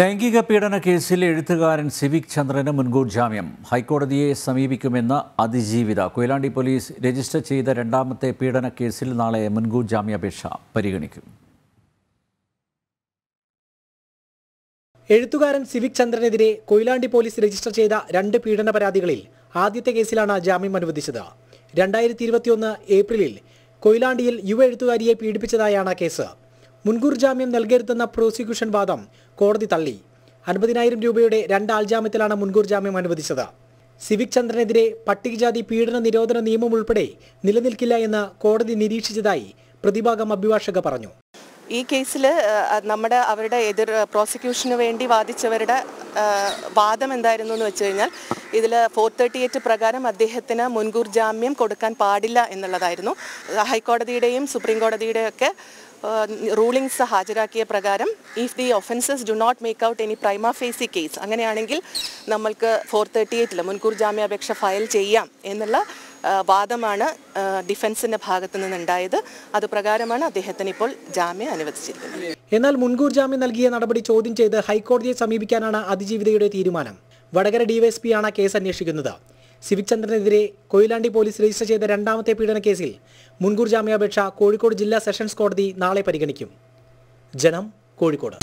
ലൈംഗിക പീഡന കേസിൽ എഴുത്തുകാരൻ സിവിക് ചന്ദ്രന് മുൻകൂർ ജാമ്യം ഹൈക്കോടതിയെ സമീപിക്കുമെന്ന അതിജീവിത കൊയിലാണ്ടി പോലീസ് രജിസ്റ്റർ ചെയ്ത രണ്ടാമത്തെ പീഡന കേസിൽ നാളെ മുൻകൂർ ജാമ്യാപേക്ഷ പരിഗണിക്കും എഴുത്തുകാരൻ സിവിക് ചന്ദ്രനെതിരെ കൊയിലാണ്ടി പോലീസ് രജിസ്റ്റർ ചെയ്ത രണ്ട് പീഡന പരാതികളിൽ ആദ്യത്തെ കേസിലാണ് ജാമ്യം അനുവദിച്ചത് രണ്ടായിരത്തി ഇരുപത്തിയൊന്ന് ഏപ്രിലിൽ കൊയിലാണ്ടിയിൽ യുവ എഴുത്തുകാരിയെ പീഡിപ്പിച്ചതായാണ് കേസ് മുൻകൂർ ജാമ്യം നൽകരുതെന്ന പ്രോസിക്യൂഷൻ വാദം കോടതി തള്ളി അൻപതിനായിരം രൂപയുടെ രണ്ടാൾ ജാമ്യത്തിലാണ് മുൻകൂർ ജാമ്യം അനുവദിച്ചത് സിവിക് ചന്ദ്രനെതിരെ പട്ടികജാതി പീഡന നിരോധന നിയമം ഉൾപ്പെടെ നിലനിൽക്കില്ല എന്ന് കോടതി നിരീക്ഷിച്ചതായി പ്രതിഭാഗം അഭിഭാഷക പറഞ്ഞു ഈ കേസിൽ നമ്മുടെ അവരുടെ എതിർ പ്രോസിക്യൂഷന് വേണ്ടി വാദിച്ചവരുടെ വാദം എന്തായിരുന്നു എന്ന് വെച്ച് കഴിഞ്ഞാൽ ഇതിൽ ഫോർ തേർട്ടി എയ്റ്റ് പ്രകാരം അദ്ദേഹത്തിന് മുൻകൂർ ജാമ്യം കൊടുക്കാൻ പാടില്ല എന്നുള്ളതായിരുന്നു ഹൈക്കോടതിയുടെയും സുപ്രീം കോടതിയുടെയൊക്കെ റൂളിങ്സ് ഹാജരാക്കിയ പ്രകാരം if the offences do not make out any prima facie case അങ്ങനെയാണെങ്കിൽ നമ്മൾക്ക് ഫോർ തേർട്ടി എയ്റ്റിൽ മുൻകൂർ ജാമ്യാപേക്ഷ ഫയൽ ചെയ്യാം എന്നുള്ള വാദമാണ് ഡിഫൻസിന്റെ ഭാഗത്തു നിന്നുണ്ടായത് അതുപ്രകാരമാണ് അദ്ദേഹത്തിന് ഇപ്പോൾ ജാമ്യം അനുവദിച്ചിരിക്കുന്നത് എന്നാൽ മുൻകൂർ ജാമ്യം നൽകിയ നടപടി ചോദ്യം ചെയ്ത് ഹൈക്കോടതിയെ സമീപിക്കാനാണ് അതിജീവിതയുടെ തീരുമാനം വടകര ഡിവൈഎസ്പിയാണ് കേസ് അന്വേഷിക്കുന്നത് സിവിക് ചന്ദ്രനെതിരെ കൊയിലാണ്ടി പോലീസ് രജിസ്റ്റർ ചെയ്ത രണ്ടാമത്തെ പീഡന കേസിൽ മുൻകൂർ ജാമ്യാപേക്ഷ കോഴിക്കോട് ജില്ലാ സെഷൻസ് കോടതി നാളെ പരിഗണിക്കും ജനം കോഴിക്കോട്